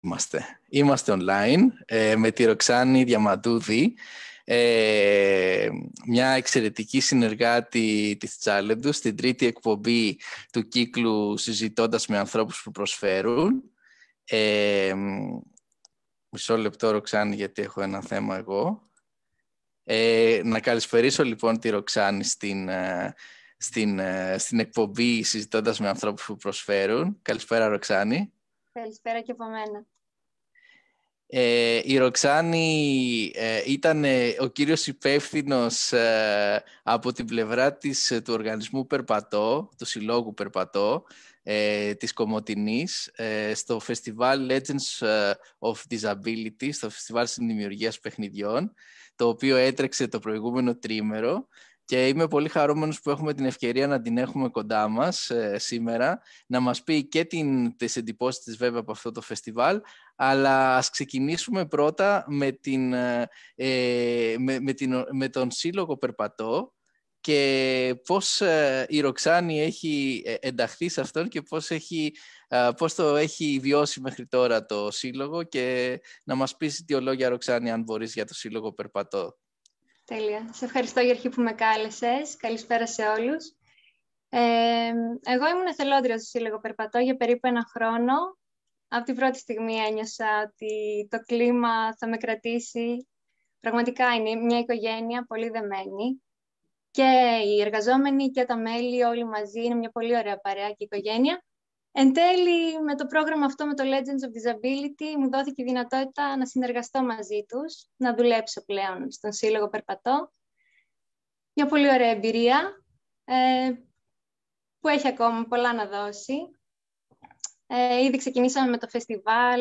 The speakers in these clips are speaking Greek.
Είμαστε. Είμαστε online ε, με τη Ροξάνη Διαμαντούδη, ε, μια εξαιρετική συνεργάτη της Challenge, στην τρίτη εκπομπή του κύκλου συζητώντας με ανθρώπους που προσφέρουν. Ε, μισό λεπτό, Ροξάνη, γιατί έχω ένα θέμα εγώ. Ε, να καλησπερίσω λοιπόν τη Ροξάνη στην, στην, στην εκπομπή συζητώντας με ανθρώπους που προσφέρουν. Καλησπέρα, Ροξάνη. Καλησπέρα και από μένα. Ε, η Ροξάνη ε, ήταν ο κύριος υπεύθυνος ε, από την πλευρά της, ε, του οργανισμού Περπατώ, του Συλλόγου Περπατώ, της Κομωτινής, στο Festival Legends of Disability, στο Φεστιβάλ Συνδημιουργίας Παιχνιδιών, το οποίο έτρεξε το προηγούμενο τρίμερο και είμαι πολύ χαρούμενος που έχουμε την ευκαιρία να την έχουμε κοντά μας ε, σήμερα, να μας πει και την, τις εντυπώσεις της βέβαια από αυτό το φεστιβάλ, αλλά ας ξεκινήσουμε πρώτα με, την, ε, ε με, τον Σύλλογο Περπατώ και πώς ε, η Ροξάνη έχει ενταχθεί σε αυτόν και πώς, έχει, πώς το έχει βιώσει μέχρι τώρα το Σύλλογο και να μας πεις δύο λόγια, Ροξάνη, αν μπορείς, για το Σύλλογο Περπατώ. Τέλεια. Σε ευχαριστώ Γιώργη που με κάλεσες. Καλησπέρα σε όλους. Ε, εγώ ήμουν εθελόντρια στο Σύλλογο Περπατώ για περίπου ένα χρόνο. Από την πρώτη στιγμή ένιωσα ότι το κλίμα θα με κρατήσει. Πραγματικά είναι μια οικογένεια πολύ δεμένη. Και οι εργαζόμενοι και τα μέλη όλοι μαζί είναι μια πολύ ωραία παρέα και οικογένεια. Εν τέλει, με το πρόγραμμα αυτό, με το Legends of Disability, μου δόθηκε η δυνατότητα να συνεργαστώ μαζί τους, να δουλέψω πλέον στον Σύλλογο Περπατώ. Μια πολύ ωραία εμπειρία, ε, που έχει ακόμα πολλά να δώσει. Ε, ήδη ξεκινήσαμε με το φεστιβάλ,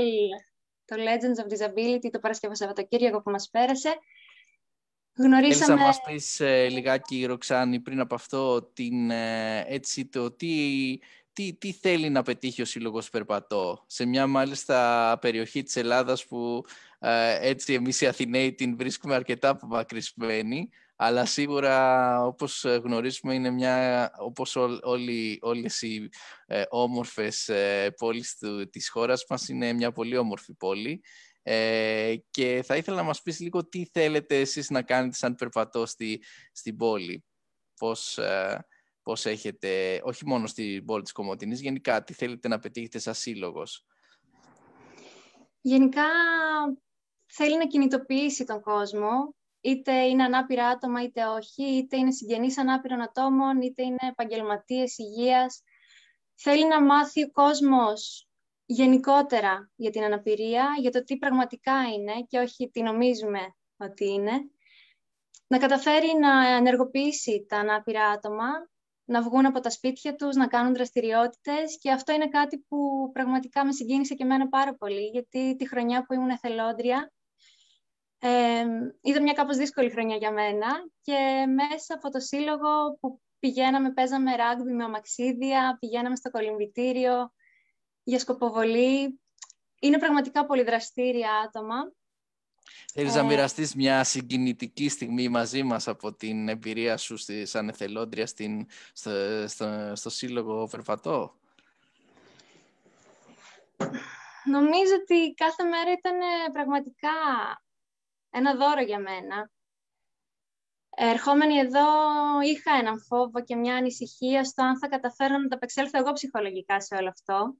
το Legends of Disability, το Παρασκευό Σαββατοκύριακο που μας πέρασε. Γνωρίσαμε... Θέλεις να μας πεις ε, λιγάκι, Ροξάνη, πριν από αυτό, την, ε, έτσι, το τι τι, τι θέλει να πετύχει ο Σύλλογος Περπατώ σε μια μάλιστα περιοχή της Ελλάδας που ε, έτσι εμείς οι Αθηναίοι την βρίσκουμε αρκετά απομακρυσμένη αλλά σίγουρα όπως γνωρίζουμε είναι μια, όπως όλοι, όλες οι ε, όμορφες ε, πόλεις του, της χώρας μας είναι μια πολύ όμορφη πόλη ε, και θα ήθελα να μας πεις λίγο τι θέλετε εσείς να κάνετε σαν περπατώ στη, στην πόλη. Πώς, ε, πώς έχετε, όχι μόνο στην πόλη της Κομωτινής, γενικά τι θέλετε να πετύχετε σαν σύλλογος. Γενικά θέλει να κινητοποιήσει τον κόσμο, είτε είναι ανάπηρα άτομα είτε όχι, είτε είναι συγγενείς ανάπηρων ατόμων, είτε είναι επαγγελματίες υγείας. Θέλει να μάθει ο κόσμος γενικότερα για την αναπηρία, για το τι πραγματικά είναι και όχι τι νομίζουμε ότι είναι. Να καταφέρει να ενεργοποιήσει τα ανάπηρα άτομα να βγουν από τα σπίτια τους, να κάνουν δραστηριότητες και αυτό είναι κάτι που πραγματικά με συγκίνησε και εμένα πάρα πολύ γιατί τη χρονιά που ήμουν εθελόντρια ήταν μια κάπως δύσκολη χρονιά για μένα και μέσα από το σύλλογο που πηγαίναμε, παίζαμε ράγμπι με αμαξίδια, πηγαίναμε στο κολυμπητήριο για σκοποβολή. Είναι πραγματικά πολύ δραστήρια άτομα Θέλεις ε... να μοιραστείς μια συγκινητική στιγμή μαζί μας από την εμπειρία σου στη, σαν εθελόντρια στην, στο, στο, Σύλλογο Περπατώ. Νομίζω ότι κάθε μέρα ήταν ε, πραγματικά ένα δώρο για μένα. Ε, ερχόμενοι εδώ είχα έναν φόβο και μια ανησυχία στο αν θα καταφέρω να τα απεξέλθω εγώ ψυχολογικά σε όλο αυτό.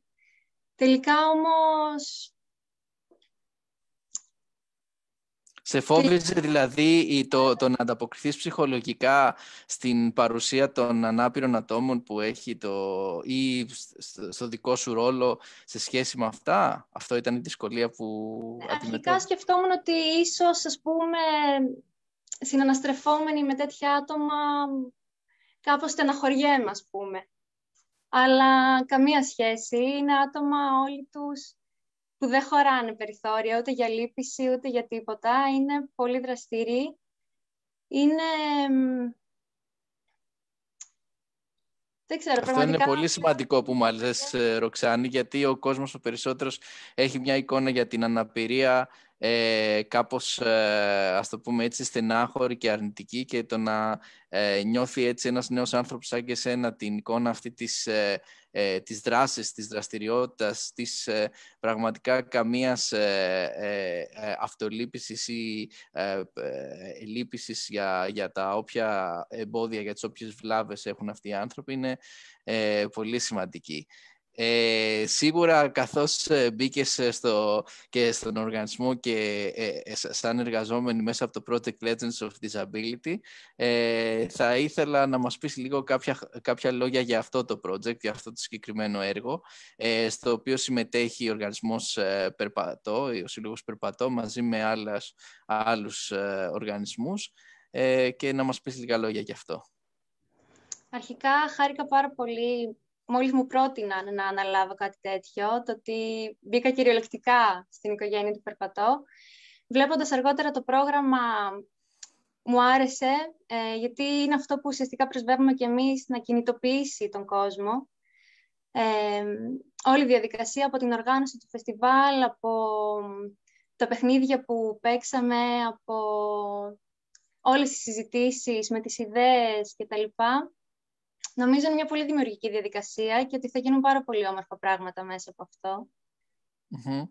Τελικά όμως Σε φόβιζε δηλαδή το, το να ανταποκριθείς ψυχολογικά στην παρουσία των ανάπηρων ατόμων που έχει το, ή στο δικό σου ρόλο σε σχέση με αυτά. Αυτό ήταν η δυσκολία που αντιμετώπισε. Αρχικά σκεφτόμουν ότι ίσως ας πούμε συναναστρεφόμενοι με τέτοια άτομα αρχικα σκεφτομουν στεναχωριέμαι ας πούμε. Αλλά καμία σχέση. Είναι άτομα όλοι τους που δεν χωράνε περιθώρια ούτε για λύπηση ούτε για τίποτα. Είναι πολύ δραστηρή. Είναι... Δεν ξέρω, Αυτό είναι πολύ σημαντικό που μάλιστα, ε, Ροξάνη, γιατί ο κόσμος ο περισσότερος έχει μια εικόνα για την αναπηρία ε, κάπως, ε, ας το πούμε έτσι, στενάχωρη και αρνητική και το να ε, νιώθει έτσι ένας νέος άνθρωπος σαν και σένα την εικόνα αυτή της, ε, ε της δράσης, της δραστηριότητας, της πραγματικά καμίας ε, αυτολύπησης ή λύπησης για, για τα όποια εμπόδια, για τις όποιες βλάβες έχουν αυτοί οι άνθρωποι είναι πολύ σημαντική σίγουρα καθώς μπήκε στο, και στον οργανισμό και σαν εργαζόμενοι μέσα από το Project Legends of Disability θα ήθελα να μας πεις λίγο κάποια, κάποια λόγια για αυτό το project, για αυτό το συγκεκριμένο έργο στο οποίο συμμετέχει ο οργανισμός Περπατώ, ο Σύλλογος Περπατώ μαζί με άλλες, άλλους οργανισμούς και να μας πεις λίγα λόγια γι' αυτό. Αρχικά χάρηκα πάρα πολύ μόλις μου πρότειναν να αναλάβω κάτι τέτοιο, το ότι μπήκα κυριολεκτικά στην οικογένεια του Περπατώ. Βλέποντας αργότερα το πρόγραμμα, μου άρεσε, ε, γιατί είναι αυτό που ουσιαστικά προσβεύουμε και εμείς να κινητοποιήσει τον κόσμο. Ε, όλη η διαδικασία από την οργάνωση του φεστιβάλ, από τα παιχνίδια που παίξαμε, από όλες τις συζητήσεις με τις ιδέες και τα νομίζω είναι μια πολύ δημιουργική διαδικασία και ότι θα γίνουν πάρα πολύ όμορφα πράγματα μέσα από αυτό. Mm-hmm.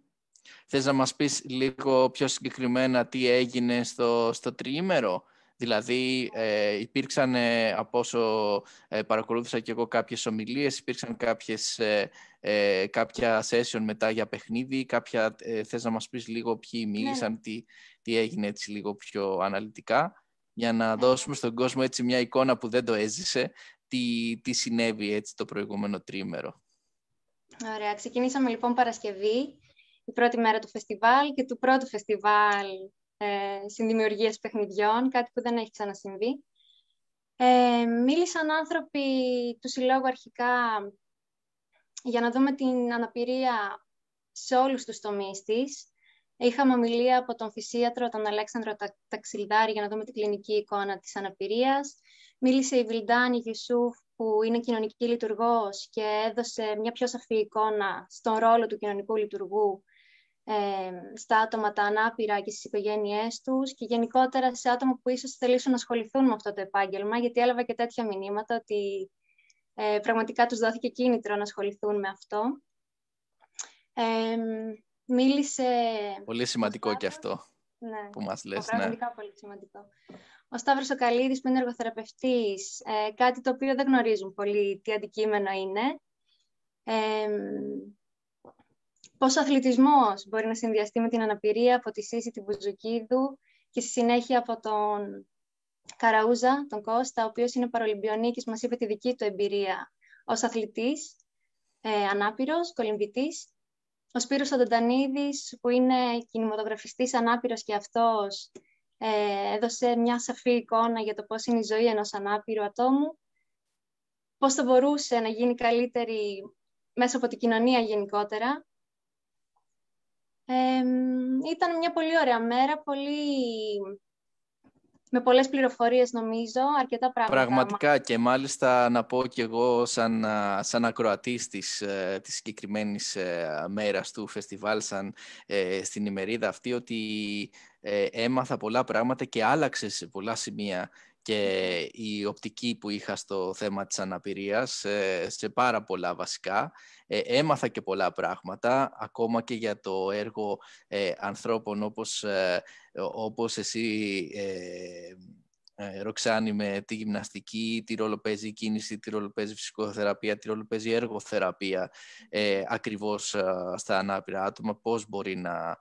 Θες να μας πεις λίγο πιο συγκεκριμένα τι έγινε στο, στο τριήμερο. Δηλαδή ε, υπήρξαν, ε, από όσο ε, παρακολούθησα και εγώ κάποιες ομιλίες, υπήρξαν κάποιες, ε, ε, κάποια session μετά για παιχνίδι, κάποια, ε, θες να μας πεις λίγο ποιοι ναι, ναι. μίλησαν, ναι. τι, τι έγινε έτσι λίγο πιο αναλυτικά, για να ναι. δώσουμε στον κόσμο έτσι μια εικόνα που δεν το έζησε, τι, τι συνέβη έτσι το προηγούμενο τρίμερο. Ωραία, ξεκινήσαμε λοιπόν Παρασκευή, η πρώτη μέρα του φεστιβάλ και του πρώτου φεστιβάλ ε, συνδημιουργίας παιχνιδιών, κάτι που δεν έχει ξανασυμβεί. Ε, μίλησαν άνθρωποι του Συλλόγου αρχικά για να δούμε την αναπηρία σε όλους τους τομείς της, Είχαμε ομιλία από τον φυσίατρο, τον Αλέξανδρο Ταξιλδάρη, για να δούμε την κλινική εικόνα της αναπηρίας. Μίλησε η Βιλντάνη Γιουσούφ, που είναι κοινωνική λειτουργός και έδωσε μια πιο σαφή εικόνα στον ρόλο του κοινωνικού λειτουργού ε, στα άτομα τα ανάπηρα και στις οικογένειές τους και γενικότερα σε άτομα που ίσως θελήσουν να ασχοληθούν με αυτό το επάγγελμα, γιατί έλαβα και τέτοια μηνύματα ότι ε, πραγματικά τους δόθηκε κίνητρο να ασχοληθούν με αυτό. Ε, μίλησε... Πολύ σημαντικό και αυτό ναι. που μας λες. Πραγματικά ναι. πολύ σημαντικό. Ο Σταύρος ο που είναι εργοθεραπευτής, ε, κάτι το οποίο δεν γνωρίζουν πολύ τι αντικείμενο είναι. Ε, πώς ο αθλητισμός μπορεί να συνδυαστεί με την αναπηρία από τη Σύση, την Μπουζουκίδου και στη συνέχεια από τον Καραούζα, τον Κώστα, ο οποίος είναι παρολυμπιονίκης, μας είπε τη δική του εμπειρία ως αθλητής, ε, ανάπηρος, κολυμπητής ο Σπύρος Αντωντανίδης, που είναι κινηματογραφιστής ανάπηρος και αυτός, ε, έδωσε μια σαφή εικόνα για το πώς είναι η ζωή ενός ανάπηρου ατόμου, πώς θα μπορούσε να γίνει καλύτερη μέσα από την κοινωνία γενικότερα. Ε, ήταν μια πολύ ωραία μέρα, πολύ με πολλές πληροφορίες νομίζω, αρκετά πράγματα. Πραγματικά και μάλιστα να πω και εγώ σαν, σαν ακροατής της, ε, της συγκεκριμένης ε, μέρας του φεστιβάλ, σαν ε, στην ημερίδα αυτή, ότι έμαθα πολλά πράγματα και άλλαξες σε πολλά σημεία και η οπτική που είχα στο θέμα της αναπηρίας ε, σε πάρα πολλά βασικά. Ε, έμαθα και πολλά πράγματα, ακόμα και για το έργο ε, ανθρώπων όπως, όπως εσύ, Ροξάνη, με τη γυμναστική, τη η κίνηση, τη ρολοπέζη φυσικοθεραπεία, τη η εργοθεραπεία, ακριβώς στα ανάπηρα άτομα, πώς μπορεί να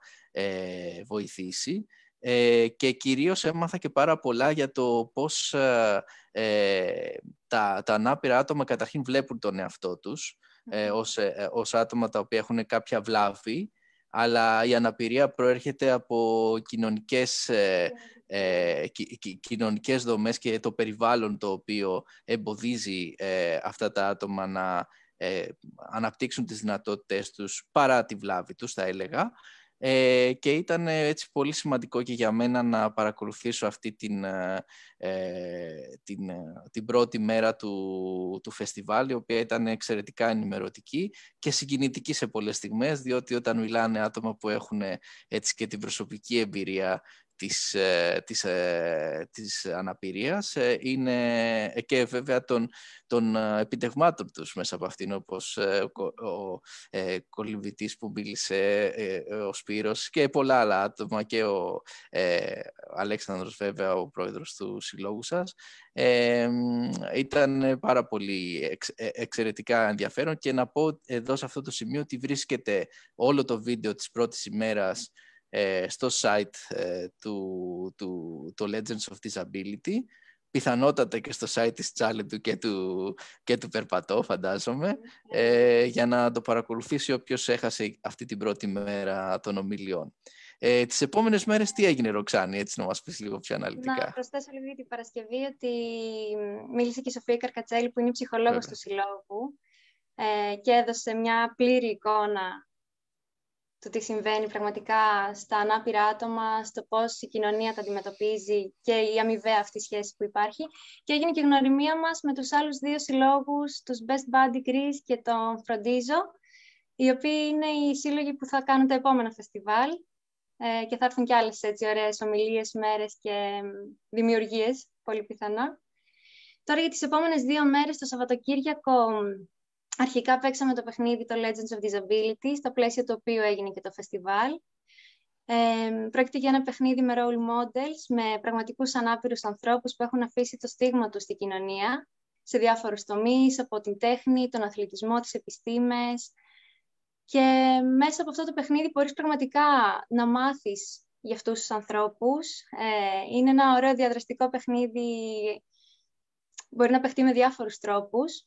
βοηθήσει. Ε, και κυρίως έμαθα και πάρα πολλά για το πώς ε, ε, τα, τα ανάπηρα άτομα καταρχήν βλέπουν τον εαυτό τους ε, ως, ως άτομα τα οποία έχουν κάποια βλάβη αλλά η αναπηρία προέρχεται από κοινωνικές, ε, κοινωνικές δομές και το περιβάλλον το οποίο εμποδίζει αυτά τα άτομα να αναπτύξουν τις δυνατότητες τους παρά τη βλάβη τους, θα έλεγα. Ε, και ήταν ε, έτσι πολύ σημαντικό και για μένα να παρακολουθήσω αυτή την, ε, ε την, ε, την πρώτη μέρα του, του φεστιβάλ, η οποία ήταν εξαιρετικά ενημερωτική και συγκινητική σε πολλές στιγμές, διότι όταν μιλάνε άτομα που έχουν έτσι και την προσωπική εμπειρία της, ε, ε, της, αναπηρίας ε, είναι και βέβαια των, των επιτευγμάτων τους μέσα από αυτήν όπως ο, ο κολυμβητής που μίλησε ο Σπύρος και πολλά άλλα άτομα και ο Αλέξανδρος βέβαια ο πρόεδρος του συλλόγου σας ήταν πάρα πολύ εξαιρετικά ενδιαφέρον και να πω εδώ σε αυτό το σημείο ότι βρίσκεται όλο το βίντεο της πρώτης ημέρας ε, στο site ε, του, του, του Legends of Disability πιθανότατα και στο site της Challenge και του, και του Περπατώ, φαντάζομαι, ε, για να το παρακολουθήσει όποιος έχασε αυτή την πρώτη μέρα των ομιλιών. Ε, τις επόμενες μέρες τι έγινε, Ροξάνη, έτσι να μας πεις λίγο πιο αναλυτικά. Να προσθέσω λίγο για την Παρασκευή ότι μίλησε και η Σοφία Καρκατσέλη, που είναι ψυχολόγος του Συλλόγου, ε, και έδωσε μια πλήρη εικόνα του τι συμβαίνει πραγματικά στα ανάπηρα άτομα, στο πώς η κοινωνία τα αντιμετωπίζει και η αμοιβαία αυτή σχέση που υπάρχει. Και έγινε και γνωριμία μας με τους άλλους δύο συλλόγους, τους Best Buddy Greece και τον Φροντίζο, οι οποίοι είναι οι σύλλογοι που θα κάνουν το επόμενο φεστιβάλ ε, και θα έρθουν και άλλες έτσι ωραίες ομιλίες, μέρες και δημιουργίες, πολύ πιθανά. Τώρα για τις επόμενες δύο μέρες, το Σαββατοκύριακο αρχικά παίξαμε το παιχνίδι το Legends of Disability, στο πλαίσιο το οποίο έγινε και το φεστιβάλ. Ε, πρόκειται για ένα παιχνίδι με role models, με πραγματικούς ανάπηρους ανθρώπους που έχουν αφήσει το στίγμα τους στην κοινωνία, σε διάφορους τομείς, από την τέχνη, τον αθλητισμό, τις επιστήμες. Και μέσα από αυτό το παιχνίδι μπορείς πραγματικά να μάθεις για αυτούς τους ανθρώπους. Ε, είναι ένα ωραίο διαδραστικό παιχνίδι, μπορεί να παιχτεί με διάφορους τρόπους.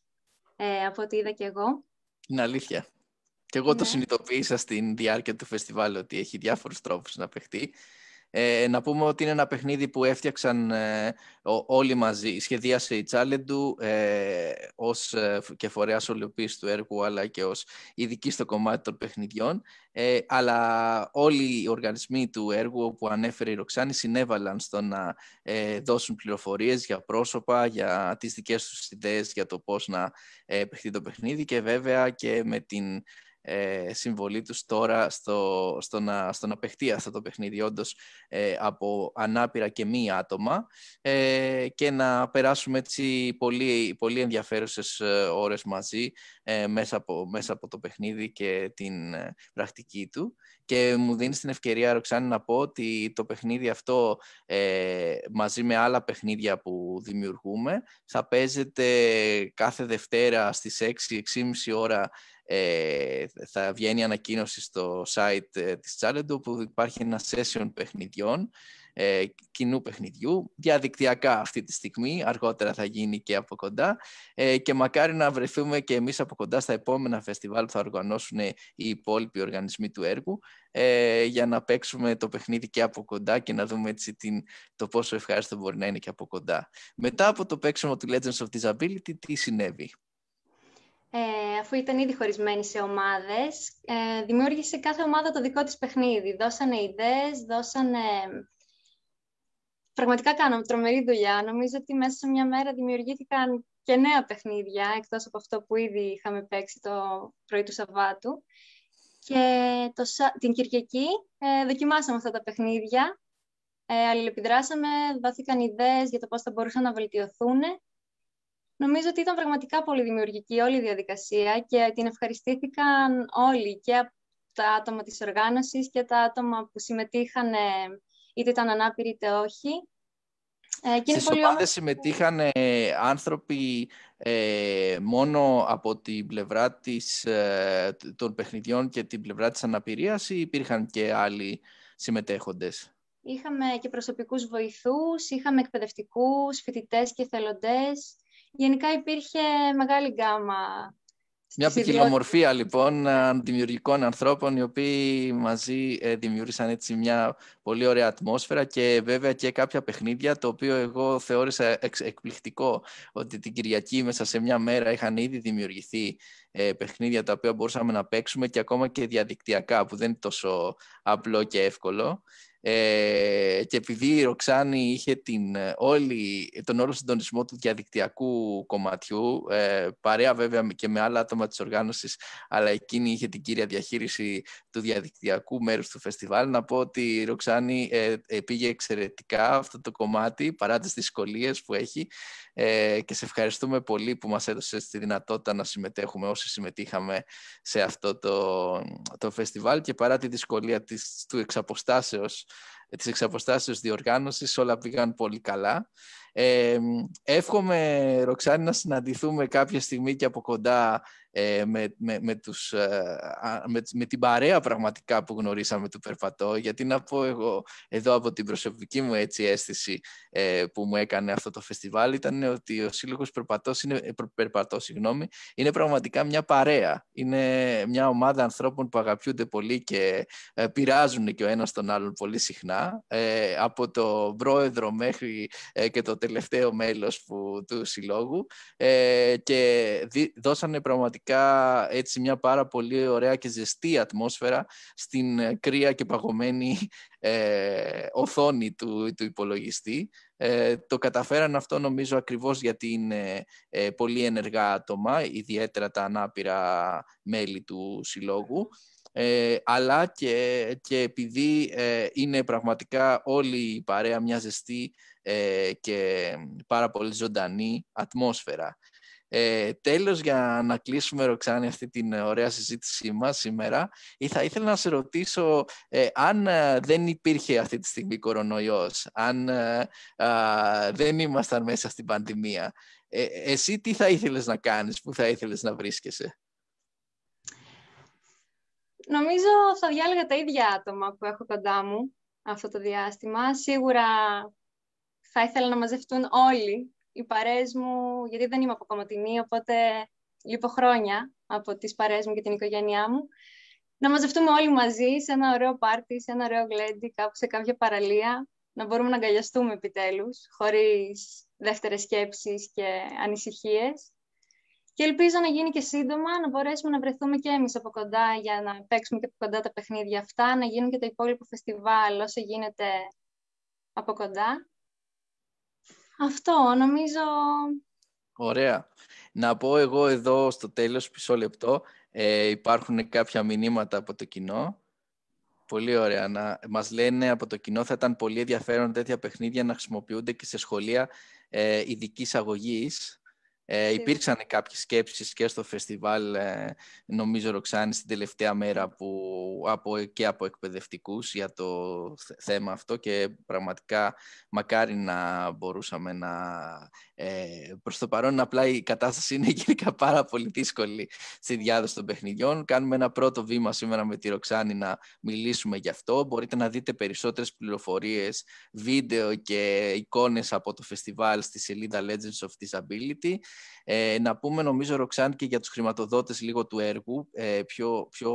Ε, από ό,τι είδα και εγώ. Είναι αλήθεια. Και εγώ το ναι. συνειδητοποίησα στην διάρκεια του φεστιβάλ ότι έχει διάφορους τρόπους να παιχτεί ε, να πούμε ότι είναι ένα παιχνίδι που έφτιαξαν ε, όλοι μαζί. Σχεδίασε η Τσάλεντου ε, ως ε, και φορέας του έργου, αλλά και ως ειδική στο κομμάτι των παιχνιδιών. Ε, αλλά όλοι οι οργανισμοί του έργου που ανέφερε η Ροξάνη συνέβαλαν στο να ε, δώσουν πληροφορίες για πρόσωπα, για τις δικές τους ιδέες για το πώς να ε, παιχτεί το παιχνίδι και βέβαια και με την ε, συμβολή τους τώρα στο, στο, να, στο να παιχτεί αυτό το παιχνίδι όντως ε, από ανάπηρα και μη άτομα ε, και να περάσουμε έτσι πολύ, πολύ ενδιαφέρουσες ε, ώρες μαζί ε, μέσα, από, μέσα από το παιχνίδι και την πρακτική του και μου δίνεις την ευκαιρία Ροξάνη να πω ότι το παιχνίδι αυτό μαζί με άλλα παιχνίδια που δημιουργούμε θα παίζεται κάθε Δευτέρα στις 6-6.30 ώρα ε, θα βγαίνει ανακοίνωση στο site ε, της Challenge που υπάρχει ένα session παιχνιδιών, ε, κοινού παιχνιδιού, διαδικτυακά αυτή τη στιγμή, αργότερα θα γίνει και από κοντά ε, και μακάρι να βρεθούμε και εμείς από κοντά στα επόμενα φεστιβάλ που θα οργανώσουν οι υπόλοιποι οργανισμοί του έργου για να παίξουμε το παιχνίδι και από κοντά και να δούμε το πόσο ευχάριστο μπορεί να είναι και από κοντά. Μετά από το παίξιμο του Legends of Disability, τι συνέβη ε, αφού ήταν ήδη χωρισμένοι σε ομάδες, ε, δημιούργησε κάθε ομάδα το δικό της παιχνίδι. Δώσανε ιδέες, δώσανε... Πραγματικά κάναμε τρομερή δουλειά. Νομίζω ότι μέσα σε μια μέρα δημιουργήθηκαν και νέα παιχνίδια, εκτός από αυτό που ήδη είχαμε παίξει το πρωί του Σαββάτου. Και το, την Κυριακή ε, δοκιμάσαμε αυτά τα παιχνίδια, ε, αλληλεπιδράσαμε, δόθηκαν ιδέες για το πώς θα μπορούσαν να βελτιωθούν Νομίζω ότι ήταν πραγματικά πολύ δημιουργική όλη η διαδικασία και την ευχαριστήθηκαν όλοι και τα άτομα της οργάνωσης και τα άτομα που συμμετείχαν είτε ήταν ανάπηροι είτε όχι. Ε, Στις ομάδες συμμετείχαν άνθρωποι ε, μόνο από την πλευρά της, ε, των παιχνιδιών και την πλευρά της αναπηρίας ή υπήρχαν και άλλοι συμμετέχοντες. Είχαμε και προσωπικούς βοηθούς, είχαμε εκπαιδευτικούς, φοιτητές και θελοντές. Γενικά υπήρχε μεγάλη γκάμα. Μια ποικιλομορφία λοιπόν δημιουργικών ανθρώπων οι οποίοι μαζί ε, δημιούργησαν έτσι μια πολύ ωραία ατμόσφαιρα και βέβαια και κάποια παιχνίδια το οποίο εγώ θεώρησα εκπληκτικό ότι την Κυριακή μέσα σε μια μέρα είχαν ήδη δημιουργηθεί ε, παιχνίδια τα οποία μπορούσαμε να παίξουμε και ακόμα και διαδικτυακά που δεν είναι τόσο απλό και εύκολο. Ε, και επειδή η Ροξάνη είχε την, ε, όλη, τον όλο συντονισμό του διαδικτυακού κομματιού, ε, παρέα βέβαια και με άλλα άτομα της οργάνωσης, αλλά εκείνη είχε την κύρια διαχείριση του διαδικτυακού μέρους του φεστιβάλ, να πω ότι η Ροξάνη ε, ε πήγε εξαιρετικά αυτό το κομμάτι, παρά τις δυσκολίες που έχει ε, και σε ευχαριστούμε πολύ που μας έδωσες τη δυνατότητα να συμμετέχουμε όσοι συμμετείχαμε σε αυτό το, το φεστιβάλ και παρά τη δυσκολία της, του εξαποστάσεως, της εξαποστάσεως διοργάνωσης όλα πήγαν πολύ καλά. Ε, εύχομαι, Ροξάνη, να συναντηθούμε κάποια στιγμή και από κοντά ε, με, με, με, τους, ε, με, με, την παρέα πραγματικά που γνωρίσαμε του Περπατώ, γιατί να πω εγώ εδώ από την προσωπική μου έτσι αίσθηση ε, που μου έκανε αυτό το φεστιβάλ ήταν ότι ο Σύλλογος Περπατός είναι, συγγνώμη, είναι πραγματικά μια παρέα. Είναι μια ομάδα ανθρώπων που αγαπιούνται πολύ και πειράζουν και ο ένας τον άλλον πολύ συχνά. από το πρόεδρο μέχρι και το τελευταίο μέλος που, του συλλόγου ε, και δι, δώσανε πραγματικά έτσι μια πάρα πολύ ωραία και ζεστή ατμόσφαιρα στην ε, κρύα και παγωμένη ε, οθόνη του, του υπολογιστή. Ε, το καταφέραν αυτό νομίζω ακριβώς γιατί είναι πολύ ενεργά άτομα, ιδιαίτερα τα ανάπηρα μέλη του συλλόγου ε, αλλά και, και επειδή ε, είναι πραγματικά όλη η παρέα μια ζεστή ε, και πάρα πολύ ζωντανή ατμόσφαιρα. Ε, τέλος, για να κλείσουμε, Ροξάνη, αυτή την ωραία συζήτησή μας σήμερα, θα ήθελα να σε ρωτήσω ε, αν δεν υπήρχε αυτή τη στιγμή κορονοϊός, αν δεν ήμασταν μέσα στην πανδημία, εσύ τι θα ήθελες να κάνεις, πού θα ήθελες να βρίσκεσαι. Νομίζω θα διάλεγα τα ίδια άτομα που έχω κοντά μου αυτό το διάστημα. Σίγουρα θα ήθελα να μαζευτούν όλοι οι παρέες μου, γιατί δεν είμαι από Κομωτινή, οπότε λίγο χρόνια από τις παρέες μου και την οικογένειά μου. Να μαζευτούμε όλοι μαζί σε ένα ωραίο πάρτι, σε ένα ωραίο γλέντι, κάπου σε κάποια παραλία, να μπορούμε να αγκαλιαστούμε επιτέλους, χωρίς δεύτερες σκέψεις και ανησυχίες. Και ελπίζω να γίνει και σύντομα, να μπορέσουμε να βρεθούμε και εμείς από κοντά για να παίξουμε και από κοντά τα παιχνίδια αυτά, να γίνουν και τα υπόλοιπα φεστιβάλ όσο γίνεται από κοντά. Αυτό νομίζω... Ωραία. Να πω εγώ εδώ στο τέλος, πισό λεπτό, ε, υπάρχουν κάποια μηνύματα από το κοινό. Πολύ ωραία. Να, μας λένε από το κοινό θα ήταν πολύ ενδιαφέρον τέτοια παιχνίδια να χρησιμοποιούνται και σε σχολεία ε, ειδικής αγωγής ε, υπήρξαν κάποιες σκέψεις και στο φεστιβάλ, ε, νομίζω, Ροξάνη, στην τελευταία μέρα που, από, και από εκπαιδευτικούς για το θέμα αυτό και πραγματικά μακάρι να μπορούσαμε να... Ε, προς το παρόν, απλά η κατάσταση είναι γενικά πάρα πολύ δύσκολη στη διάδοση των παιχνιδιών. Κάνουμε ένα πρώτο βήμα σήμερα με τη Ροξάνη να μιλήσουμε γι' αυτό. Μπορείτε να δείτε περισσότερες πληροφορίες, βίντεο και εικόνες από το φεστιβάλ στη σελίδα Legends of Disability. Ε, να πούμε νομίζω Ροξάν και για τους χρηματοδότες λίγο του έργου, ε, πιο, πιο,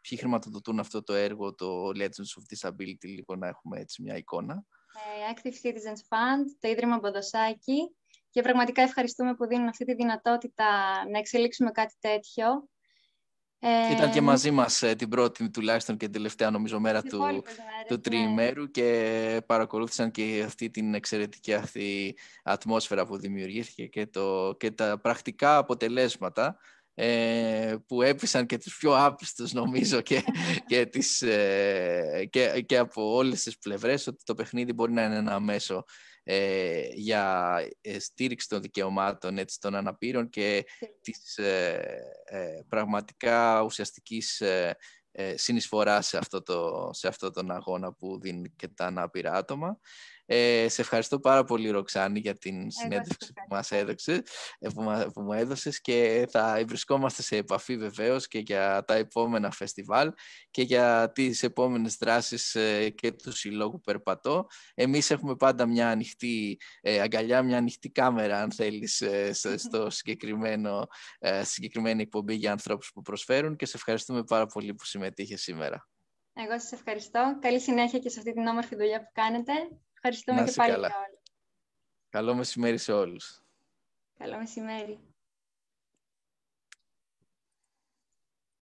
ποιοι χρηματοδοτούν αυτό το έργο, το Legends of Disability, λίγο να έχουμε έτσι μια εικόνα. Ε, Active Citizens Fund, το Ίδρυμα Μποδοσάκη και πραγματικά ευχαριστούμε που δίνουν αυτή τη δυνατότητα να εξελίξουμε κάτι τέτοιο ήταν και μαζί μας ε, την πρώτη τουλάχιστον και την τελευταία νομίζω μέρα του, του ναι. τριημέρου και παρακολούθησαν και αυτή την εξαιρετική αυτή ατμόσφαιρα που δημιουργήθηκε και, το, και τα πρακτικά αποτελέσματα ε, που έπεισαν και τους πιο άπιστους νομίζω και, και, τις, ε, και, και από όλες τις πλευρές ότι το παιχνίδι μπορεί να είναι ένα μέσο ε, για ε, στήριξη των δικαιωμάτων έτσι, των αναπήρων και ναι. της ε, πραγματικά ουσιαστικής συνεισφοράς σε, αυτό το, σε αυτόν τον αγώνα που δίνουν και τα ανάπηρα άτομα. Ε, σε ευχαριστώ πάρα πολύ, Ροξάνη, για την συνέντευξη που μας, έδωξε, ε, που, που μου έδωσες και θα βρισκόμαστε σε επαφή βεβαίως και για τα επόμενα φεστιβάλ και για τις επόμενες δράσεις ε, και του Συλλόγου Περπατώ. Εμείς έχουμε πάντα μια ανοιχτή ε, αγκαλιά, μια ανοιχτή κάμερα, αν θέλεις, στο συγκεκριμένο, συγκεκριμένη εκπομπή για ανθρώπους που προσφέρουν και σε ευχαριστούμε πάρα πολύ που συμμετείχες σήμερα. Εγώ σας ευχαριστώ. Καλή συνέχεια και σε αυτή την όμορφη δουλειά που κάνετε Ευχαριστούμε και πάλι καλά. για όλα. Καλό μεσημέρι σε όλους. Καλό μεσημέρι.